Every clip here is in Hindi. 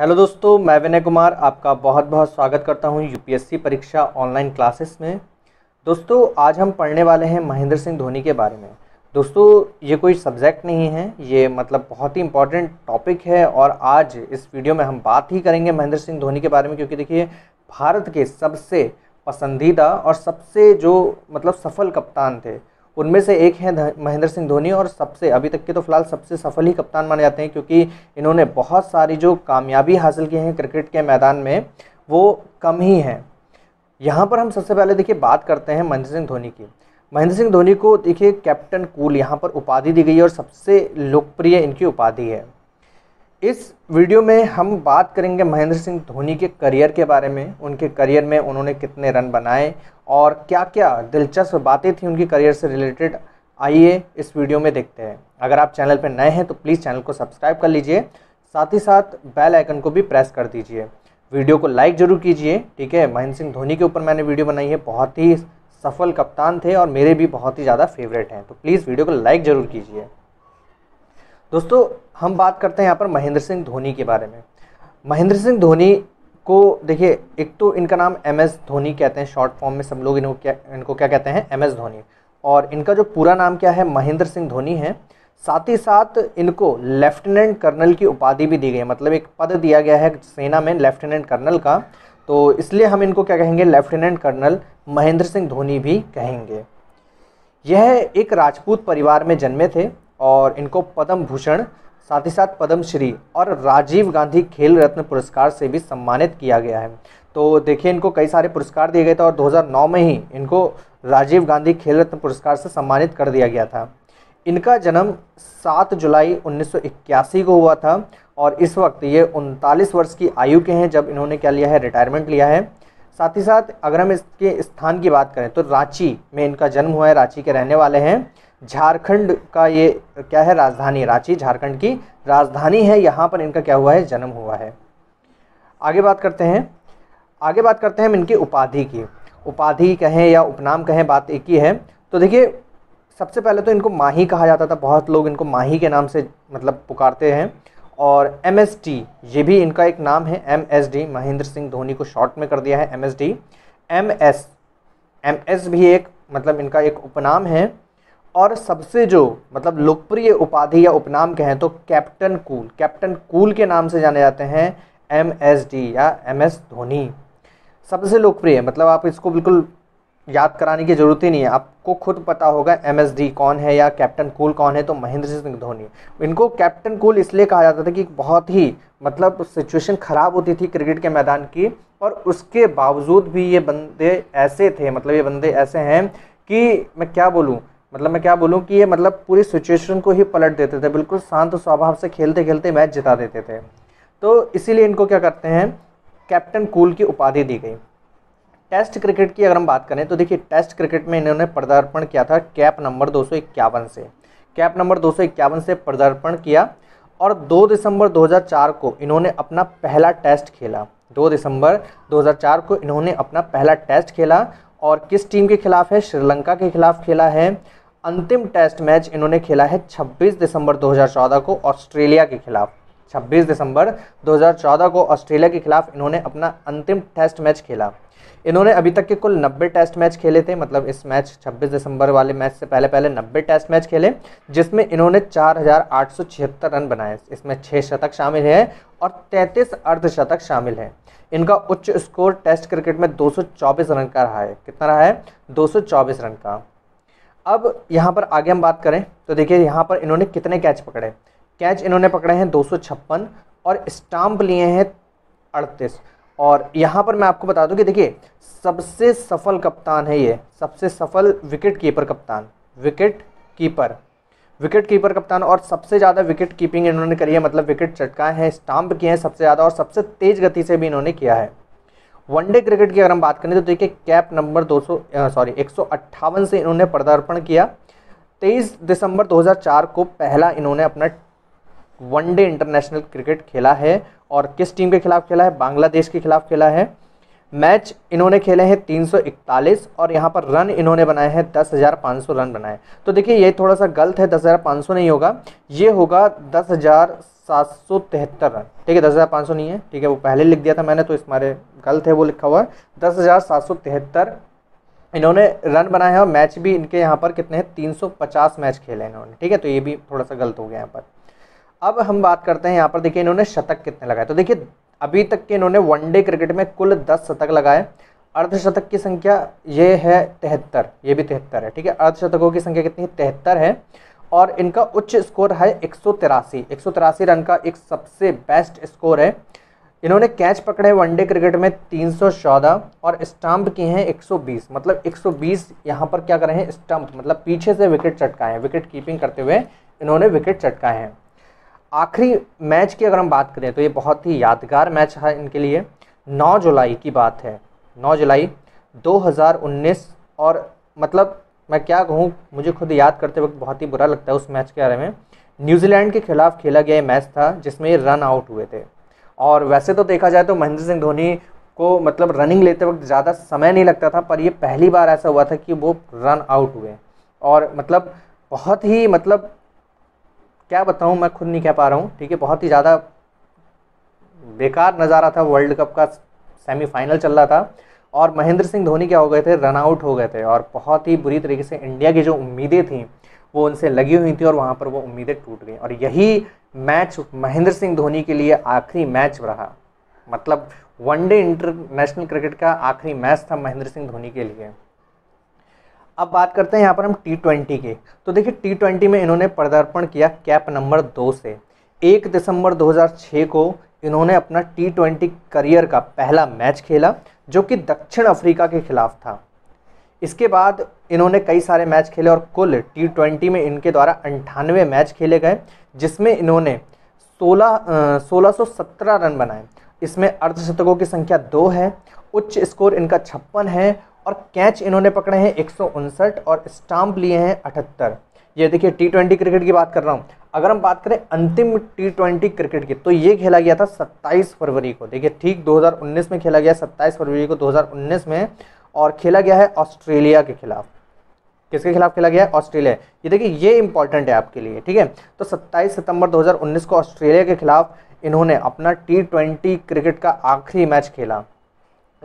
हेलो दोस्तों मैं विनय कुमार आपका बहुत बहुत स्वागत करता हूं यूपीएससी परीक्षा ऑनलाइन क्लासेस में दोस्तों आज हम पढ़ने वाले हैं महेंद्र सिंह धोनी के बारे में दोस्तों ये कोई सब्जेक्ट नहीं है ये मतलब बहुत ही इंपॉर्टेंट टॉपिक है और आज इस वीडियो में हम बात ही करेंगे महेंद्र सिंह धोनी के बारे में क्योंकि देखिए भारत के सबसे पसंदीदा और सबसे जो मतलब सफल कप्तान थे उनमें से एक हैं महेंद्र सिंह धोनी और सबसे अभी तक के तो फिलहाल सबसे सफल ही कप्तान माने जाते हैं क्योंकि इन्होंने बहुत सारी जो कामयाबी हासिल की हैं क्रिकेट के मैदान में वो कम ही हैं यहाँ पर हम सबसे पहले देखिए बात करते हैं महेंद्र सिंह धोनी की महेंद्र सिंह धोनी को देखिए कैप्टन कूल यहाँ पर उपाधि दी गई है और सबसे लोकप्रिय इनकी उपाधि है इस वीडियो में हम बात करेंगे महेंद्र सिंह धोनी के करियर के बारे में उनके करियर में उन्होंने कितने रन बनाए और क्या क्या दिलचस्प बातें थी उनकी करियर से रिलेटेड आइए इस वीडियो में देखते हैं अगर आप चैनल पर नए हैं तो प्लीज़ चैनल को सब्सक्राइब कर लीजिए साथ ही साथ बेल आइकन को भी प्रेस कर दीजिए वीडियो को लाइक ज़रूर कीजिए ठीक है महेंद्र सिंह धोनी के ऊपर मैंने वीडियो बनाई है बहुत ही सफल कप्तान थे और मेरे भी बहुत ही ज़्यादा फेवरेट हैं तो प्लीज़ वीडियो को लाइक ज़रूर कीजिए दोस्तों हम बात करते हैं यहाँ पर महेंद्र सिंह धोनी के बारे में महेंद्र सिंह धोनी को देखिए एक तो इनका नाम एम एस धोनी कहते हैं शॉर्ट फॉर्म में सब लोग इनको क्या इनको क्या कहते हैं एम एस धोनी और इनका जो पूरा नाम क्या है महेंद्र सिंह धोनी है साथ ही साथ इनको लेफ्टिनेंट कर्नल की उपाधि भी दी गई है मतलब एक पद दिया गया है सेना में लेफ्टिनेंट कर्नल का तो इसलिए हम इनको क्या कहेंगे लेफ्टिनेंट कर्नल महेंद्र सिंह धोनी भी कहेंगे यह एक राजपूत परिवार में जन्मे थे और इनको पद्म भूषण साथ ही साथ पद्मश्री और राजीव गांधी खेल रत्न पुरस्कार से भी सम्मानित किया गया है तो देखिए इनको कई सारे पुरस्कार दिए गए थे और 2009 में ही इनको राजीव गांधी खेल रत्न पुरस्कार से सम्मानित कर दिया गया था इनका जन्म 7 जुलाई 1981 को हुआ था और इस वक्त ये उनतालीस वर्ष की आयु के हैं जब इन्होंने क्या लिया है रिटायरमेंट लिया है साथ ही साथ अगर हम इसके स्थान की बात करें तो रांची में इनका जन्म हुआ है रांची के रहने वाले हैं झारखंड का ये क्या है राजधानी रांची झारखंड की राजधानी है यहाँ पर इनका क्या हुआ है जन्म हुआ है आगे बात करते हैं आगे बात करते हैं हम इनकी उपाधि की उपाधि कहें या उपनाम कहें बात एक ही है तो देखिए सबसे पहले तो इनको माही कहा जाता था बहुत लोग इनको माही के नाम से मतलब पुकारते हैं और एम एस टी ये भी इनका एक नाम है M S D Mahendra Singh Dhoni को शॉर्ट में कर दिया है M S D M S M S भी एक मतलब इनका एक उपनाम है और सबसे जो मतलब लोकप्रिय उपाधि या उपनाम कहें तो कैप्टन कूल कैप्टन कूल के नाम से जाने जाते हैं एम एस डी या एम एस धोनी सबसे लोकप्रिय मतलब आप इसको बिल्कुल याद कराने की ज़रूरत ही नहीं है आपको खुद पता होगा एम एस डी कौन है या कैप्टन कूल कौन है तो महेंद्र सिंह धोनी इनको कैप्टन कूल इसलिए कहा जाता था कि बहुत ही मतलब सिचुएशन ख़राब होती थी क्रिकेट के मैदान की और उसके बावजूद भी ये बंदे ऐसे थे मतलब ये बंदे ऐसे हैं कि मैं क्या बोलूँ मतलब मैं क्या बोलूँ कि ये मतलब पूरी सिचुएशन को ही पलट देते थे बिल्कुल शांत स्वभाव से खेलते खेलते मैच जिता देते थे तो इसीलिए इनको क्या करते हैं कैप्टन कूल की उपाधि दी गई टेस्ट क्रिकेट की अगर हम बात करें तो देखिए टेस्ट क्रिकेट में इन्होंने पदार्पण किया था कैप नंबर दो से कैप नंबर दो से पदार्पण किया और 2 दिसंबर 2004 को इन्होंने अपना पहला टेस्ट खेला 2 दिसंबर 2004 को इन्होंने अपना पहला टेस्ट खेला और किस टीम के खिलाफ है श्रीलंका के खिलाफ खेला है अंतिम टेस्ट मैच इन्होंने खेला है 26 दिसंबर 2014 को ऑस्ट्रेलिया के खिलाफ 26 दिसंबर 2014 को ऑस्ट्रेलिया के खिलाफ इन्होंने अपना अंतिम टेस्ट मैच खेला इन्होंने अभी तक के कुल 90 टेस्ट मैच खेले थे मतलब इस मैच 26 दिसंबर वाले मैच से पहले पहले 90 टेस्ट मैच खेले जिसमें इन्होंने चार रन बनाए इसमें छः शतक शामिल हैं और तैंतीस अर्धशतक शामिल हैं इनका उच्च स्कोर टेस्ट क्रिकेट में 224 रन का रहा है कितना रहा है 224 रन का अब यहाँ पर आगे हम बात करें तो देखिए यहाँ पर इन्होंने कितने कैच पकड़े कैच इन्होंने पकड़े हैं दो और स्टाम्प लिए हैं अड़तीस और यहाँ पर मैं आपको बता दूँ कि देखिए सबसे सफल कप्तान है ये सबसे सफल विकेट कीपर कप्तान विकेट कीपर विकेट कीपर कप्तान और सबसे ज़्यादा विकेट कीपिंग इन्होंने करी है मतलब विकेट चटकाए हैं स्टाम्प किए हैं सबसे ज़्यादा और सबसे तेज़ गति से भी इन्होंने किया है वनडे क्रिकेट की अगर हम बात करें तो देखिए कैप नंबर दो सॉरी एक से इन्होंने पदार्पण किया तेईस दिसंबर 2004 को पहला इन्होंने अपना वनडे इंटरनेशनल क्रिकेट खेला है और किस टीम के खिलाफ खेला है बांग्लादेश के खिलाफ खेला है मैच इन्होंने खेले हैं 341 और यहाँ पर रन इन्होंने बनाए हैं 10,500 रन बनाए तो देखिए ये थोड़ा सा गलत है 10,500 नहीं होगा ये होगा दस हज़ार सात सौ तिहत्तर रन ठीक है दस हज़ार पाँच सौ नहीं है ठीक है वो पहले लिख दिया था मैंने तो इस मारे गलत है वो लिखा हुआ है दस हज़ार सात सौ तिहत्तर इन्होंने रन बनाए हैं और मैच भी इनके यहाँ पर कितने हैं तीन सौ पचास मैच खेले हैं इन्होंने ठीक है तो ये भी थोड़ा सा गलत हो गया यहाँ पर अब हम बात करते हैं यहाँ पर देखिए इन्होंने शतक कितने लगाए तो देखिए अभी तक के इन्होंने वनडे क्रिकेट में कुल दस शतक लगाए अर्धशतक की संख्या ये है तिहत्तर ये भी तिहत्तर है ठीक है अर्धशतकों की संख्या कितनी है तिहत्तर है और इनका उच्च स्कोर है एक सौ रन का एक सबसे बेस्ट स्कोर है इन्होंने कैच पकड़े वनडे क्रिकेट में तीन और स्टंप किए हैं 120 मतलब 120 यहाँ पर क्या करें हैं स्टंप मतलब पीछे से विकेट चटकाए हैं विकेट कीपिंग करते हुए इन्होंने विकेट चटकाए हैं आखिरी मैच की अगर हम बात करें तो ये बहुत ही यादगार मैच है इनके लिए 9 जुलाई की बात है 9 जुलाई 2019 और मतलब मैं क्या कहूँ मुझे खुद याद करते वक्त बहुत ही बुरा लगता है उस मैच के बारे में न्यूजीलैंड के खिलाफ खेला गया ये मैच था जिसमें ये रन आउट हुए थे और वैसे तो देखा जाए तो महेंद्र सिंह धोनी को मतलब रनिंग लेते वक्त ज़्यादा समय नहीं लगता था पर ये पहली बार ऐसा हुआ था कि वो रन आउट हुए और मतलब बहुत ही मतलब क्या बताऊँ मैं खुद नहीं कह पा रहा हूँ ठीक है बहुत ही ज़्यादा बेकार नज़ारा था वर्ल्ड कप का सेमीफाइनल चल रहा था और महेंद्र सिंह धोनी क्या हो गए थे रन आउट हो गए थे और बहुत ही बुरी तरीके से इंडिया की जो उम्मीदें थीं वो उनसे लगी हुई थी और वहाँ पर वो उम्मीदें टूट गई और यही मैच महेंद्र सिंह धोनी के लिए आखिरी मैच रहा मतलब वनडे इंटरनेशनल क्रिकेट का आखिरी मैच था महेंद्र सिंह धोनी के लिए अब बात करते हैं यहाँ पर हम टी ट्वेंटी की तो देखिए टी ट्वेंटी में इन्होंने पदार्पण किया कैप नंबर दो से एक दिसंबर 2006 को इन्होंने अपना टी ट्वेंटी करियर का पहला मैच खेला जो कि दक्षिण अफ्रीका के खिलाफ था इसके बाद इन्होंने कई सारे मैच खेले और कुल टी ट्वेंटी में इनके द्वारा अंठानवे मैच खेले गए जिसमें इन्होंने सोलह सोलह सौ सत्रह रन बनाए इसमें अर्धशतकों की संख्या दो है उच्च स्कोर इनका छप्पन है और कैच इन्होंने पकड़े हैं एक और स्टाम्प लिए हैं अठहत्तर ये देखिए टी ट्वेंटी क्रिकेट की बात कर रहा हूँ अगर हम बात करें अंतिम टी ट्वेंटी क्रिकेट की तो ये खेला गया था 27 फरवरी को देखिए ठीक 2019 में खेला गया 27 फरवरी को 2019 में और खेला गया है ऑस्ट्रेलिया के खिलाफ किसके खिलाफ खेला गया है ऑस्ट्रेलिया ये देखिए ये इंपॉर्टेंट है आपके लिए ठीक है तो सत्ताईस सितंबर दो को ऑस्ट्रेलिया के खिलाफ इन्होंने अपना टी ट्वेंटी क्रिकेट का आखिरी मैच खेला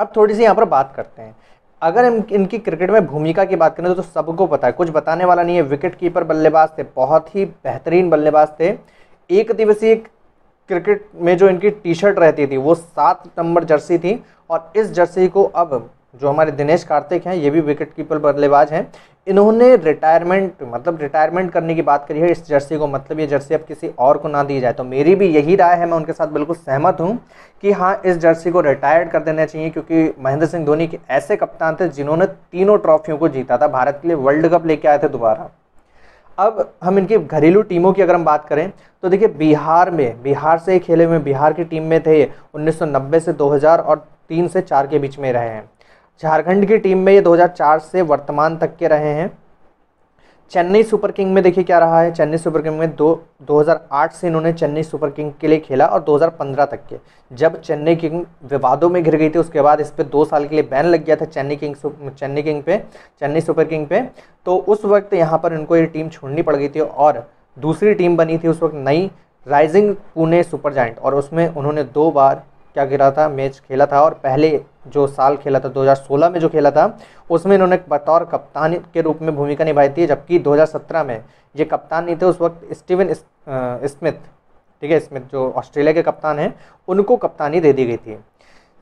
अब थोड़ी सी यहाँ पर बात करते हैं अगर इन, इनकी क्रिकेट में भूमिका की बात करें तो, तो सबको पता है कुछ बताने वाला नहीं है विकेट कीपर बल्लेबाज थे बहुत ही बेहतरीन बल्लेबाज थे एक दिवसीय क्रिकेट में जो इनकी टी शर्ट रहती थी वो सात नंबर जर्सी थी और इस जर्सी को अब जो हमारे दिनेश कार्तिक हैं ये भी विकेट कीपर बल्लेबाज हैं इन्होंने रिटायरमेंट मतलब रिटायरमेंट करने की बात करी है इस जर्सी को मतलब ये जर्सी अब किसी और को ना दी जाए तो मेरी भी यही राय है मैं उनके साथ बिल्कुल सहमत हूँ कि हाँ इस जर्सी को रिटायर्ड कर देना चाहिए क्योंकि महेंद्र सिंह धोनी के ऐसे कप्तान थे जिन्होंने तीनों ट्रॉफियों को जीता था भारत के लिए वर्ल्ड कप लेके आए थे दोबारा अब हम इनकी घरेलू टीमों की अगर हम बात करें तो देखिए बिहार में बिहार से खेले हुए बिहार की टीम में थे उन्नीस से दो और तीन से चार के बीच में रहे हैं झारखंड की टीम में ये 2004 से वर्तमान तक के रहे हैं चेन्नई सुपर किंग में देखिए क्या रहा है चेन्नई सुपर किंग में दो 2008 से इन्होंने चेन्नई सुपर किंग के लिए खेला और 2015 तक के जब चेन्नई किंग विवादों में घिर गई थी उसके बाद इस पर दो साल के लिए बैन लग गया था चेन्नई किंग चेन्नई किंग पे चेन्नई सुपर किंग पे तो उस वक्त यहाँ पर इनको ये टीम छोड़नी पड़ गई थी और दूसरी टीम बनी थी उस वक्त नई राइजिंग पुणे सुपर जाइंट और उसमें उन्होंने दो बार क्या खेला था मैच खेला था और पहले जो साल खेला था 2016 में जो खेला था उसमें इन्होंने बतौर कप्तान के रूप में भूमिका निभाई थी जबकि 2017 में ये कप्तान नहीं थे उस वक्त स्टीवन स्मिथ ठीक है स्मिथ जो ऑस्ट्रेलिया के कप्तान हैं उनको कप्तानी दे दी गई थी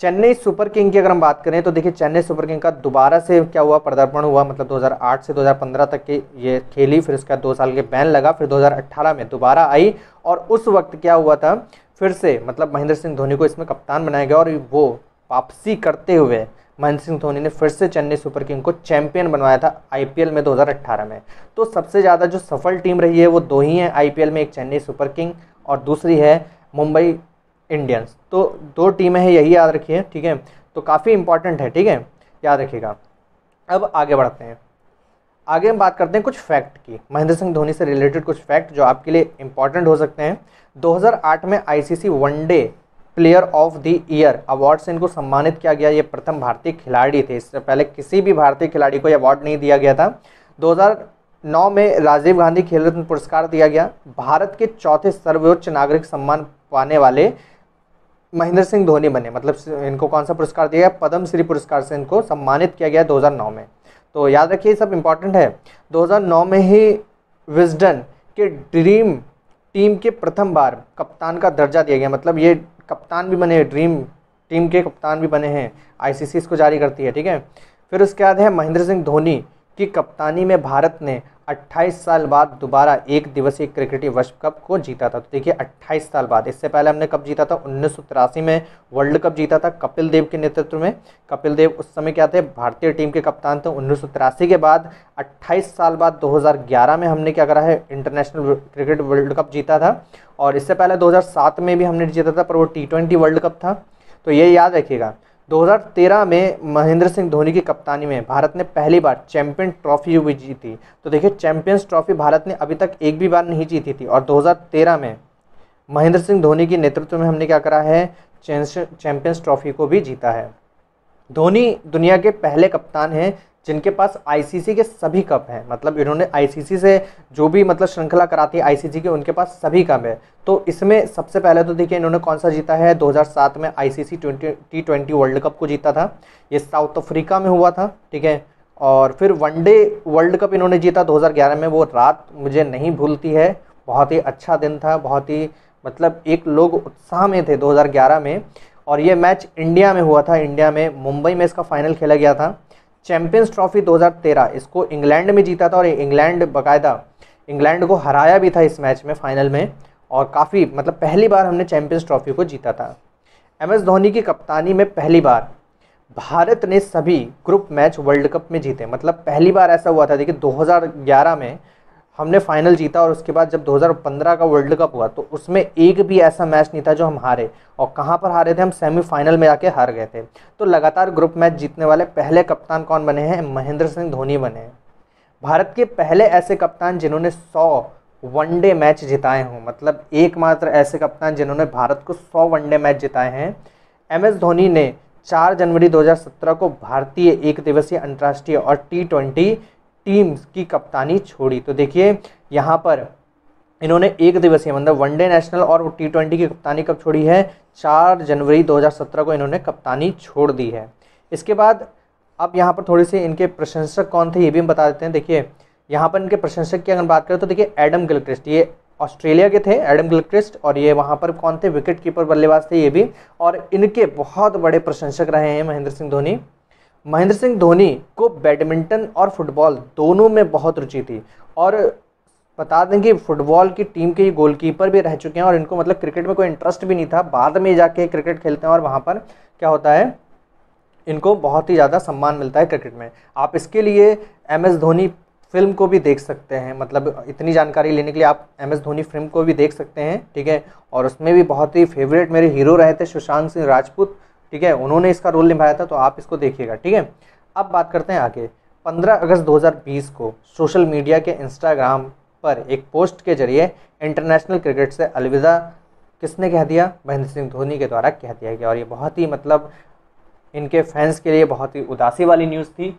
चेन्नई सुपर किंग की अगर हम बात करें तो देखिए चेन्नई सुपर किंग का दोबारा से क्या हुआ पदार्पण हुआ मतलब 2008 से 2015 तक की ये खेली फिर इसका दो साल के बैन लगा फिर 2018 में दोबारा आई और उस वक्त क्या हुआ था फिर से मतलब महेंद्र सिंह धोनी को इसमें कप्तान बनाया गया और वो वापसी करते हुए महेंद्र सिंह धोनी ने फिर से चेन्नई सुपर किंग को चैंपियन बनवाया था आईपीएल में 2018 में तो सबसे ज़्यादा जो सफल टीम रही है वो दो ही हैं आईपीएल में एक चेन्नई सुपर किंग और दूसरी है मुंबई इंडियंस तो दो टीमें हैं यही याद रखिए ठीक है तो काफ़ी इंपॉर्टेंट है ठीक है याद रखिएगा अब आगे बढ़ते हैं आगे हम बात करते हैं कुछ फैक्ट की महेंद्र सिंह धोनी से रिलेटेड कुछ फैक्ट जो आपके लिए इंपॉर्टेंट हो सकते हैं 2008 में ICC one day player of the year award से इनको सम्मानित किया गया ये प्रथम भारतीय खिलाड़ी थे इससे पहले किसी भी भारतीय खिलाड़ी को ये अवार्ड नहीं दिया गया था 2009 में राजीव गांधी खेल रत्न पुरस्कार दिया गया भारत के चौथे सर्वोच्च नागरिक सम्मान पाने वाले महेंद्र सिंह धोनी बने मतलब इनको कौन सा पुरस्कार दिया गया पद्म श्री पुरस्कार से इनको सम्मानित किया गया 2009 में तो याद रखिए सब इम्पॉर्टेंट है 2009 में ही विजडन के ड्रीम टीम के प्रथम बार कप्तान का दर्जा दिया गया मतलब ये कप्तान भी बने ड्रीम टीम के कप्तान भी बने हैं आईसीसी इसको जारी करती है ठीक है फिर उसके बाद है महेंद्र सिंह धोनी की कप्तानी में भारत ने 28 साल बाद दोबारा एक दिवसीय क्रिकेट विश्व कप को जीता था तो देखिए 28 साल बाद इससे पहले हमने कब जीता था उन्नीस में वर्ल्ड कप जीता था कपिल देव के नेतृत्व में कपिल देव उस समय क्या थे भारतीय टीम के कप्तान थे उन्नीस के बाद 28 साल बाद 2011 में हमने क्या करा है इंटरनेशनल क्रिकेट वर्ल्ड कप जीता था और इससे पहले दो में भी हमने जीता था पर वो टी वर्ल्ड कप था तो ये याद रखिएगा 2013 में महेंद्र सिंह धोनी की कप्तानी में भारत ने पहली बार चैंपियन ट्रॉफी भी जीती तो देखिए चैंपियंस ट्रॉफी भारत ने अभी तक एक भी बार नहीं जीती थी और 2013 में महेंद्र सिंह धोनी के नेतृत्व में हमने क्या करा है चैंपियंस ट्रॉफी को भी जीता है धोनी दुनिया के पहले कप्तान हैं जिनके पास आईसीसी के सभी कप हैं मतलब इन्होंने आईसीसी से जो भी मतलब श्रृंखला कराती है आईसीसी के उनके पास सभी कप है तो इसमें सबसे पहले तो देखिए इन्होंने कौन सा जीता है 2007 में ICC twenty T twenty world cup को जीता था ये साउथ अफ्रीका में हुआ था ठीक है और फिर वनडे वर्ल्ड कप इन्होंने जीता दो में वो रात मुझे नहीं भूलती है बहुत ही अच्छा दिन था बहुत ही मतलब एक लोग उत्साह में थे दो में और ये मैच इंडिया में हुआ था इंडिया में मुंबई में इसका फाइनल खेला गया था चैंपियंस ट्रॉफी 2013 इसको इंग्लैंड में जीता था और इंग्लैंड बाकायदा इंग्लैंड को हराया भी था इस मैच में फाइनल में और काफ़ी मतलब पहली बार हमने चैंपियंस ट्रॉफी को जीता था एम एस धोनी की कप्तानी में पहली बार भारत ने सभी ग्रुप मैच वर्ल्ड कप में जीते मतलब पहली बार ऐसा हुआ था देखिए 2011 में हमने फाइनल जीता और उसके बाद जब 2015 का वर्ल्ड कप हुआ तो उसमें एक भी ऐसा मैच नहीं था जो हम हारे और कहाँ पर हारे थे हम सेमीफाइनल में आके हार गए थे तो लगातार ग्रुप मैच जीतने वाले पहले कप्तान कौन बने हैं महेंद्र सिंह धोनी बने हैं भारत के पहले ऐसे कप्तान जिन्होंने सौ वनडे मैच जिताए हों मतलब एकमात्र ऐसे कप्तान जिन्होंने भारत को सौ वनडे मैच जिताए हैं एम एस धोनी ने चार जनवरी 2017 को भारतीय एक दिवसीय अंतर्राष्ट्रीय और टी ट्वेंटी टीम्स की कप्तानी छोड़ी तो देखिए यहाँ पर इन्होंने एक दिवसीय मतलब वनडे नेशनल और टी ट्वेंटी की कप्तानी कब छोड़ी है चार जनवरी 2017 को इन्होंने कप्तानी छोड़ दी है इसके बाद अब यहाँ पर थोड़े से इनके प्रशंसक कौन थे ये भी हम बता देते हैं देखिए यहाँ पर इनके प्रशंसक की अगर बात करें तो देखिए एडम गिलक्रिस्ट ये ऑस्ट्रेलिया के थे एडम गिलक्रिस्ट और ये वहाँ पर कौन थे विकेट कीपर बल्लेबाज थे ये भी और इनके बहुत बड़े प्रशंसक रहे हैं महेंद्र सिंह धोनी महेंद्र सिंह धोनी को बैडमिंटन और फुटबॉल दोनों में बहुत रुचि थी और बता दें कि फुटबॉल की टीम के ही गोलकीपर भी रह चुके हैं और इनको मतलब क्रिकेट में कोई इंटरेस्ट भी नहीं था बाद में जाके क्रिकेट खेलते हैं और वहाँ पर क्या होता है इनको बहुत ही ज़्यादा सम्मान मिलता है क्रिकेट में आप इसके लिए एम एस धोनी फिल्म को भी देख सकते हैं मतलब इतनी जानकारी लेने के लिए आप एम एस धोनी फिल्म को भी देख सकते हैं ठीक है और उसमें भी बहुत ही फेवरेट मेरे हीरो रहे थे सुशांत सिंह राजपूत ठीक है उन्होंने इसका रोल निभाया था तो आप इसको देखिएगा ठीक है अब बात करते हैं आगे 15 अगस्त 2020 को सोशल मीडिया के इंस्टाग्राम पर एक पोस्ट के जरिए इंटरनेशनल क्रिकेट से अलविदा किसने कह दिया महेंद्र सिंह धोनी के द्वारा कह दिया गया और ये बहुत ही मतलब इनके फैंस के लिए बहुत ही उदासी वाली न्यूज़ थी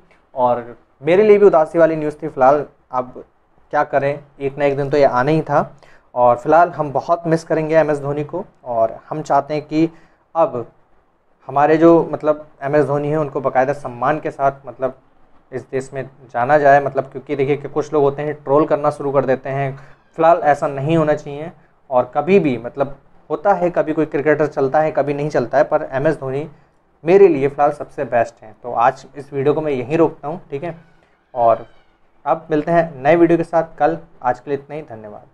और मेरे लिए भी उदासी वाली न्यूज़ थी फ़िलहाल अब क्या करें एक ना एक दिन तो ये आना ही था और फिलहाल हम बहुत मिस करेंगे एम एस धोनी को और हम चाहते हैं कि अब हमारे जो मतलब एम एस धोनी है उनको बाकायदा सम्मान के साथ मतलब इस देश में जाना जाए मतलब क्योंकि देखिए कि कुछ लोग होते हैं ट्रोल करना शुरू कर देते हैं फ़िलहाल ऐसा नहीं होना चाहिए और कभी भी मतलब होता है कभी कोई क्रिकेटर चलता है कभी नहीं चलता है पर एम एस धोनी मेरे लिए फ़िलहाल सबसे बेस्ट हैं तो आज इस वीडियो को मैं यहीं रोकता हूँ ठीक है और अब मिलते हैं नए वीडियो के साथ कल आज के लिए इतना ही धन्यवाद